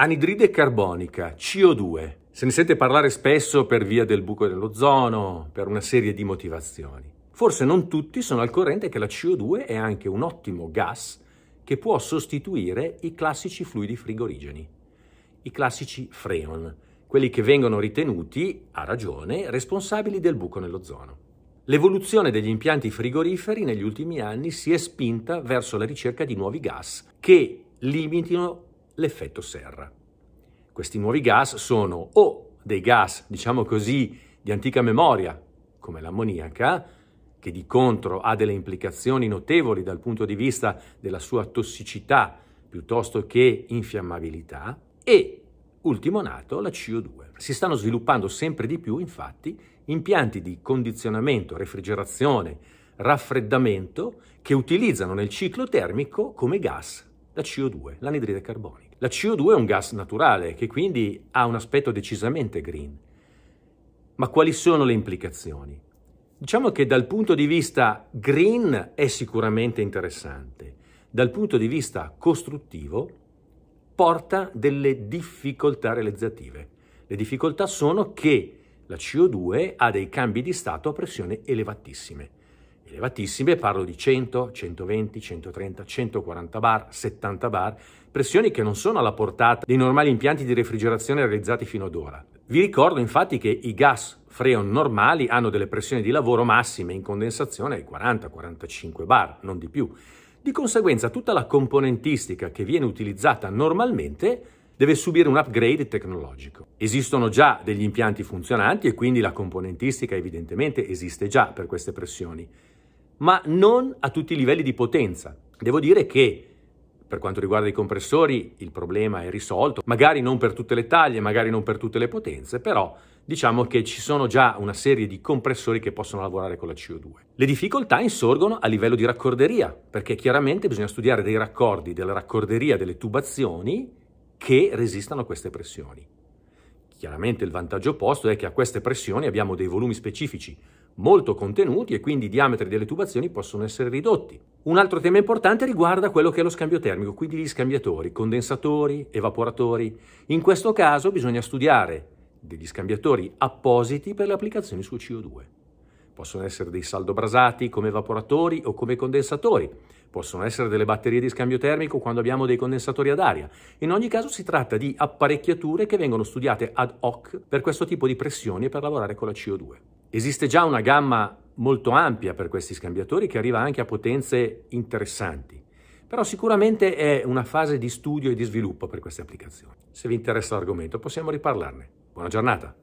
Anidride carbonica, CO2. Se ne sente parlare spesso per via del buco dell'ozono, per una serie di motivazioni. Forse non tutti sono al corrente che la CO2 è anche un ottimo gas che può sostituire i classici fluidi frigorigeni, i classici freon, quelli che vengono ritenuti, a ragione, responsabili del buco nell'ozono. L'evoluzione degli impianti frigoriferi negli ultimi anni si è spinta verso la ricerca di nuovi gas che limitino l'effetto serra. Questi nuovi gas sono o dei gas, diciamo così, di antica memoria, come l'ammoniaca, che di contro ha delle implicazioni notevoli dal punto di vista della sua tossicità piuttosto che infiammabilità, e ultimo nato la CO2. Si stanno sviluppando sempre di più, infatti, impianti di condizionamento, refrigerazione, raffreddamento che utilizzano nel ciclo termico come gas la CO2, l'anidride carbonica. La CO2 è un gas naturale che quindi ha un aspetto decisamente green. Ma quali sono le implicazioni? Diciamo che dal punto di vista green è sicuramente interessante, dal punto di vista costruttivo porta delle difficoltà realizzative. Le difficoltà sono che la CO2 ha dei cambi di stato a pressione elevatissime elevatissime, parlo di 100, 120, 130, 140 bar, 70 bar, pressioni che non sono alla portata dei normali impianti di refrigerazione realizzati fino ad ora. Vi ricordo infatti che i gas freon normali hanno delle pressioni di lavoro massime in condensazione ai 40-45 bar, non di più. Di conseguenza tutta la componentistica che viene utilizzata normalmente deve subire un upgrade tecnologico. Esistono già degli impianti funzionanti e quindi la componentistica evidentemente esiste già per queste pressioni ma non a tutti i livelli di potenza. Devo dire che per quanto riguarda i compressori il problema è risolto, magari non per tutte le taglie, magari non per tutte le potenze, però diciamo che ci sono già una serie di compressori che possono lavorare con la CO2. Le difficoltà insorgono a livello di raccorderia, perché chiaramente bisogna studiare dei raccordi della raccorderia delle tubazioni che resistano a queste pressioni. Chiaramente il vantaggio opposto è che a queste pressioni abbiamo dei volumi specifici molto contenuti e quindi i diametri delle tubazioni possono essere ridotti. Un altro tema importante riguarda quello che è lo scambio termico, quindi gli scambiatori, condensatori, evaporatori. In questo caso bisogna studiare degli scambiatori appositi per le applicazioni su CO2. Possono essere dei saldobrasati come evaporatori o come condensatori. Possono essere delle batterie di scambio termico quando abbiamo dei condensatori ad aria. In ogni caso si tratta di apparecchiature che vengono studiate ad hoc per questo tipo di pressioni e per lavorare con la CO2. Esiste già una gamma molto ampia per questi scambiatori che arriva anche a potenze interessanti però sicuramente è una fase di studio e di sviluppo per queste applicazioni. Se vi interessa l'argomento possiamo riparlarne. Buona giornata!